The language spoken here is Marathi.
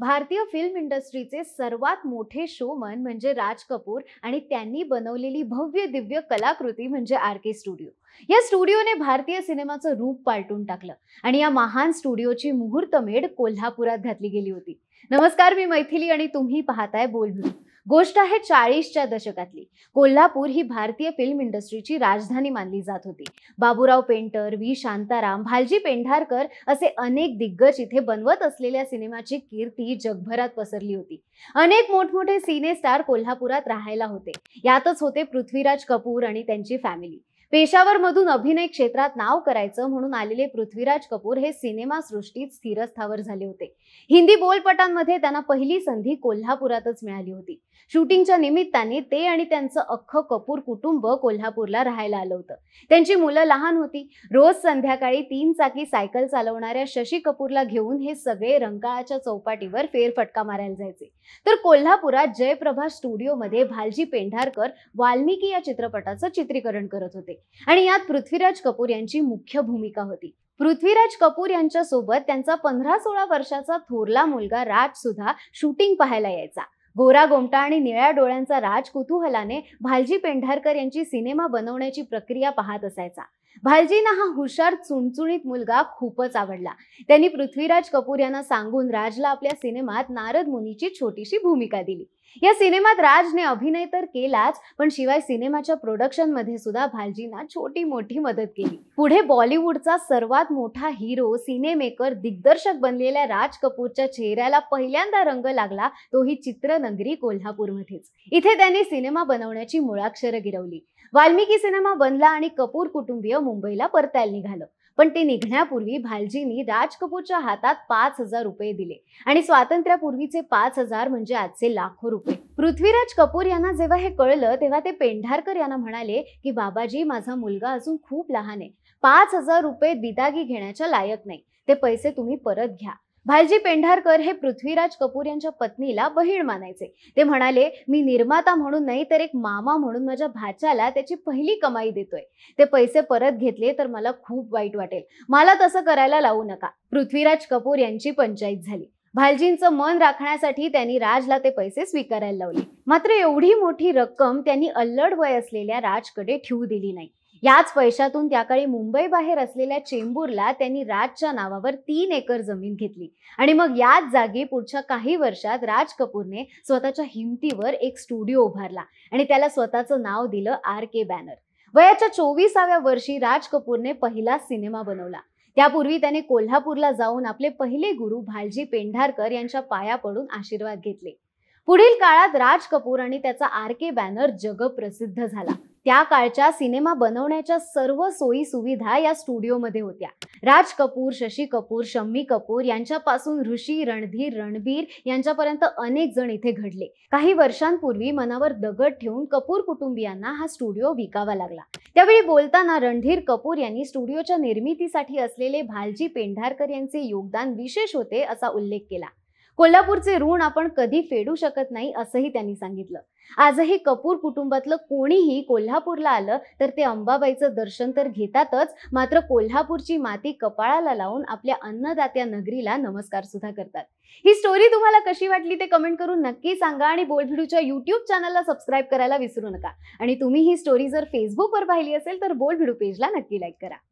भारतीय फिल्म इंडस्ट्रीचे सर्वात मोठे शोमन म्हणजे राज कपूर आणि त्यांनी बनवलेली भव्य दिव्य कलाकृती म्हणजे आर के स्टुडिओ या स्टुडिओने भारतीय सिनेमाचं रूप पालटून टाकलं आणि या महान स्टुडिओची मुहूर्तमेढ कोल्हापुरात घातली गेली होती नमस्कार मी मैथिली आणि तुम्ही पाहताय बोलब्लू गोष्ट आहे चाळीसच्या दशकातली कोल्हापूर ही भारतीय फिल्म इंडस्ट्रीची राजधानी मानली जात होती बाबूराव पेंटर व्ही शांताराम भालजी पेंढारकर असे अनेक दिग्गज इथे बनवत असलेल्या सिनेमाची कीर्ती जगभरात पसरली होती अनेक मोठमोठे सिनेस्टार कोल्हापुरात राहायला होते यातच होते पृथ्वीराज कपूर आणि त्यांची फॅमिली मधून अभिनय क्षेत्रात नाव करायचं म्हणून आलेले पृथ्वीराज कपूर हे सिनेमा सृष्टीत स्थिरस्थावर झाले होते हिंदी बोलपटांमध्ये त्यांना पहिली संधी कोल्हापुरातच मिळाली होती शूटिंगच्या निमित्ताने ते आणि त्यांचं अख्खं कपूर कुटुंब कोल्हापूरला राहायला आलं होतं त्यांची मुलं लहान होती रोज संध्याकाळी तीन चाकी सायकल चालवणाऱ्या शशी कपूरला घेऊन हे सगळे रंगाळाच्या चौपाटीवर फेरफटका मारायला जायचे तर कोल्हापुरात जयप्रभा स्टुडिओमध्ये भालजी पेंढारकर वाल्मिकी या चित्रपटाचं चित्रीकरण करत होते आणि यात पृथ्वीराज कपूर यांची मुख्य भूमिका होती पृथ्वीराज कपूर यांच्या सोबत त्यांचा पंधरा सोळा वर्षाचा थोरला मुलगा राज सुद्धा शूटिंग पाहायला यायचा गोरा गोमटा आणि निळ्या डोळ्यांचा राज कुतूहलाने भालजी पेंढारकर यांची सिनेमा बनवण्याची प्रक्रिया पाहत असायचा भालजींना हा हुशार चुणचुणीत मुलगा खूपच आवडला त्यांनी पृथ्वीराज कपूर यांना सांगून राजला आपल्या सिनेमात नारद मुनीची छोटीशी भूमिका दिली या सिनेमात राजने अभिनय तर केलाच पण शिवाय सिनेमाच्या प्रोडक्शन मध्ये सुद्धा भालजींना छोटी मोठी मदत केली पुढे बॉलिवूडचा सर्वात मोठा हिरो सिनेमेकर दिग्दर्शक बनलेल्या राज कपूरच्या चेहऱ्याला पहिल्यांदा रंग लागला तोही चित्रनगरी कोल्हापूरमध्येच इथे त्यांनी सिनेमा बनवण्याची मुळाक्षरं गिरवली वाल्मिकी सिनेमा बनला आणि कपूर कुटुंबीय मुंबईला परतायला निघालं पण ते निघण्यापूर्वी भालजींनी राज कपूरच्या हातात पाच हजार रुपये दिले आणि स्वातंत्र्यापूर्वीचे पाच हजार म्हणजे आजचे लाखो रुपये पृथ्वीराज कपूर यांना जेव्हा हे कळलं तेव्हा ते पेंढारकर यांना म्हणाले की बाबाजी माझा मुलगा अजून खूप लहान आहे पाच हजार रुपये दिदागी घेण्याच्या लायक नाही ते पैसे तुम्ही परत घ्या भालजी पेंढारकर हे पृथ्वीराज कपूर यांच्या पत्नीला बहीण मानायचे ते म्हणाले मी निर्माता म्हणून नाही तर एक मामा म्हणून माझ्या भाच्याला त्याची पहिली कमाई देतोय ते पैसे परत घेतले तर मला खूप वाईट वाटेल मला तसं करायला लावू नका पृथ्वीराज कपूर यांची पंचायत झाली भालजींचं मन राखण्यासाठी त्यांनी राजला ते पैसे स्वीकारायला लावले मात्र एवढी मोठी रक्कम त्यांनी अल्लड वय असलेल्या राजकडे ठेवू दिली नाही याच पैशातून त्याकाळी मुंबई बाहेर असलेल्या चेंबूरला त्यांनी राजच्या नावावर तीन एकर जमीन घेतली आणि मग याच जागी पुढच्या काही वर्षात राज कपूरने स्वतःच्या हिमतीवर एक स्टुडिओ उभारला आणि त्याला स्वतःचं नाव दिलं आर के बॅनर वयाच्या चोवीसाव्या वर्षी राज कपूरने पहिला सिनेमा बनवला त्यापूर्वी त्याने कोल्हापूरला जाऊन आपले पहिले गुरु भालजी पेंढारकर यांच्या पाया पडून आशीर्वाद घेतले पुढील काळात राज कपूर आणि त्याचा आर के बॅनर जगप्रसिद्ध झाला त्या काळच्या सिनेमा बनवण्याच्या सर्व सोयी सुविधा या स्टुडिओमध्ये होत्या राज कपूर शशी कपूर शम्मी कपूर यांच्यापासून ऋषी रणधीर रणबीर यांच्यापर्यंत अनेक जण इथे घडले काही वर्षांपूर्वी मनावर दगड ठेवून कपूर कुटुंबियांना हा स्टुडिओ विकावा लागला त्यावेळी बोलताना रणधीर कपूर यांनी स्टुडिओच्या निर्मितीसाठी असलेले भालजी पेंढारकर यांचे योगदान विशेष होते असा उल्लेख केला कोल्हापूरचे ऋण आपण कधी फेडू शकत नाही असंही त्यांनी सांगितलं आजही कपूर कुटुंबातलं कोणीही कोल्हापूरला आलं तर ते अंबाबाईचं दर्शन तर घेतातच मात्र कोल्हापूरची माती कपाळाला लावून आपल्या अन्नदात्या नगरीला नमस्कार सुद्धा करतात ही स्टोरी तुम्हाला कशी वाटली ते कमेंट करून नक्की सांगा आणि बोलभिडूच्या युट्यूब चॅनलला सबस्क्राईब करायला विसरू नका आणि तुम्ही ही स्टोरी जर फेसबुकवर पाहिली असेल तर बोलभिडू पेजला नक्की लाईक करा